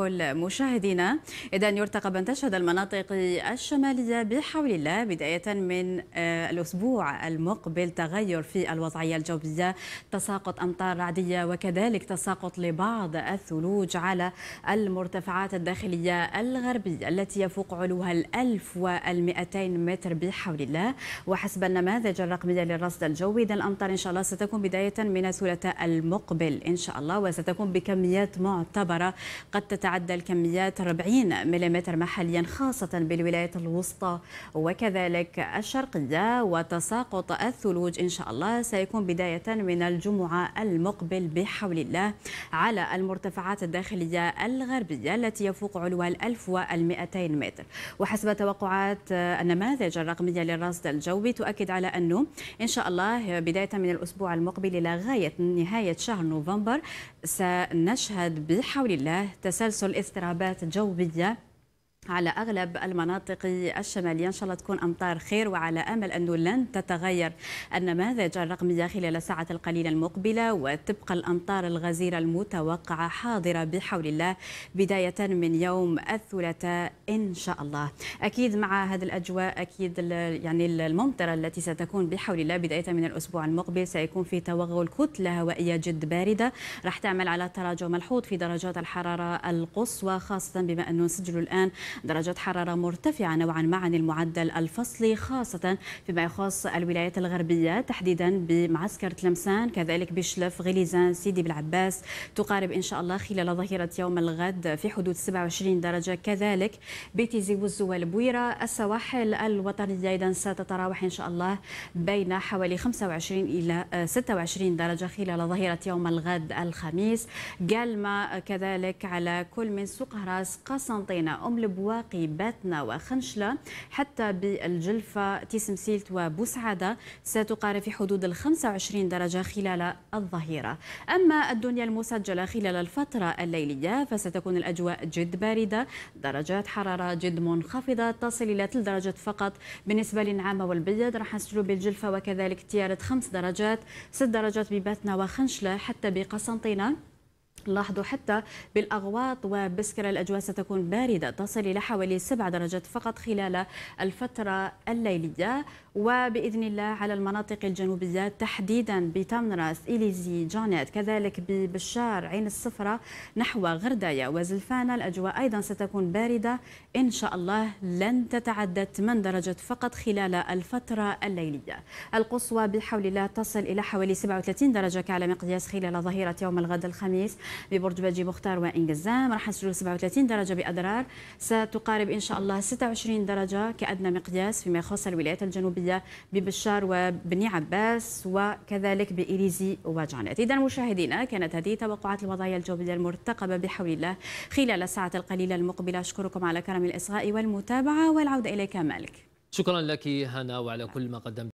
كل مشاهدينا إذا يرتقب أن تشهد المناطق الشمالية بحول الله بداية من آه، الأسبوع المقبل تغير في الوضعية الجوية تساقط أمطار رعدية وكذلك تساقط لبعض الثلوج على المرتفعات الداخلية الغربية التي يفوق علوها ال1200 متر بحول الله وحسب النماذج الرقمية للرصد الجوي إذا الأمطار إن شاء الله ستكون بداية من الثلاثاء المقبل إن شاء الله وستكون بكميات معتبرة قد تتعلق تتعدى الكميات 40 ملم محليا خاصة بالولايات الوسطى وكذلك الشرقية وتساقط الثلوج إن شاء الله سيكون بداية من الجمعة المقبل بحول الله على المرتفعات الداخلية الغربية التي يفوق علوها 1200 متر وحسب توقعات النماذج الرقمية للرصد الجوي تؤكد على أنه إن شاء الله بداية من الأسبوع المقبل إلى غاية نهاية شهر نوفمبر سنشهد بحول الله تسلسل تحصل اضطرابات جوية على اغلب المناطق الشماليه ان شاء الله تكون امطار خير وعلى امل انه لن تتغير النماذج الرقميه خلال الساعات القليله المقبله وتبقى الامطار الغزيره المتوقعه حاضره بحول الله بدايه من يوم الثلاثاء ان شاء الله اكيد مع هذه الاجواء اكيد يعني الممطره التي ستكون بحول الله بدايه من الاسبوع المقبل سيكون في توغل كتله هوائيه جد بارده راح تعمل على تراجع ملحوظ في درجات الحراره القصوى خاصه بما انه نسجل الان درجة حرارة مرتفعة نوعا ما عن المعدل الفصلي خاصة فيما يخص الولايات الغربية تحديدا بمعسكر تلمسان كذلك بشلف غليزان سيدي بالعباس تقارب إن شاء الله خلال ظهيرة يوم الغد في حدود 27 درجة كذلك بتيزي والزوال بويرة السواحل الوطنية أيضا ستتراوح إن شاء الله بين حوالي 25 إلى 26 آه، درجة خلال ظهيرة يوم الغد الخميس قالما كذلك على كل من هراس قسنطينة أم لبويرة بواقي باتنا وخنشلة حتى بالجلفة تيسمسيلت وبوسعادة ستقارب في حدود ال 25 درجة خلال الظهيرة أما الدنيا المسجلة خلال الفترة الليلية فستكون الأجواء جد باردة درجات حرارة جد منخفضة تصل إلى 3 درجات فقط بالنسبة للنعامة والبيض راح نسجلوا بالجلفة وكذلك تيارة 5 درجات 6 درجات بباتنا وخنشلة حتى بقسنطينة لاحظوا حتى بالأغواط وبسكرة الأجواء ستكون باردة تصل إلى حوالي 7 درجات فقط خلال الفترة الليلية وبإذن الله على المناطق الجنوبية تحديدا بتمنراس إليزي جانيت كذلك ببشار عين الصفرة نحو غردايا وزلفانة الأجواء أيضا ستكون باردة إن شاء الله لن تتعدى 8 درجة فقط خلال الفترة الليلية القصوى بحول الله تصل إلى حوالي 37 درجة كعلى مقياس خلال ظهيرة يوم الغد الخميس ببرج باجي مختار وإنجزام راح نسجل 37 درجة باضرار ستقارب إن شاء الله 26 درجة كأدنى مقياس فيما يخص الولايات الجنوبية العربية ببشار وبني عباس وكذلك بإليزي وجانت إذا مشاهدينا كانت هذه توقعات الوضعية الجوية المرتقبة بحول الله خلال الساعة القليلة المقبلة أشكركم على كرم الإصغاء والمتابعة والعودة إليك مالك شكرا لك هنا وعلى كل ما قدمت